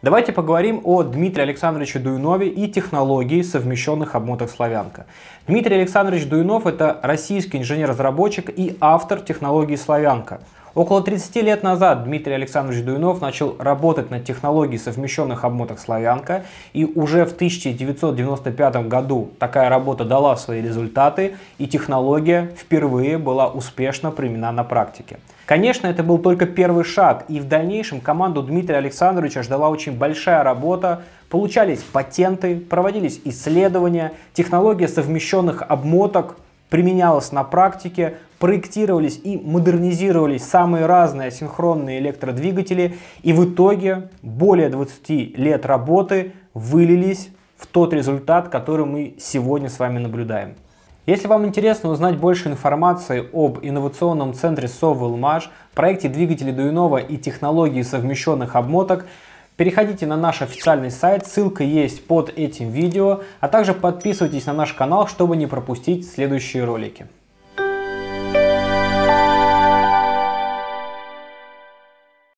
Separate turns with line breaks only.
Давайте поговорим о Дмитрии Александровиче Дуюнове и технологии совмещенных обмоток «Славянка». Дмитрий Александрович Дуюнов – это российский инженер-разработчик и автор технологии «Славянка». Около 30 лет назад Дмитрий Александрович Дуйнов начал работать над технологией совмещенных обмоток «Славянка», и уже в 1995 году такая работа дала свои результаты, и технология впервые была успешно применена на практике. Конечно, это был только первый шаг, и в дальнейшем команду Дмитрия Александровича ждала очень большая работа. Получались патенты, проводились исследования, технология совмещенных обмоток применялась на практике, проектировались и модернизировались самые разные синхронные электродвигатели, и в итоге более 20 лет работы вылились в тот результат, который мы сегодня с вами наблюдаем. Если вам интересно узнать больше информации об инновационном центре Совелмаш, проекте двигателей Дуинова и технологии совмещенных обмоток, Переходите на наш официальный сайт, ссылка есть под этим видео, а также подписывайтесь на наш канал, чтобы не пропустить следующие ролики.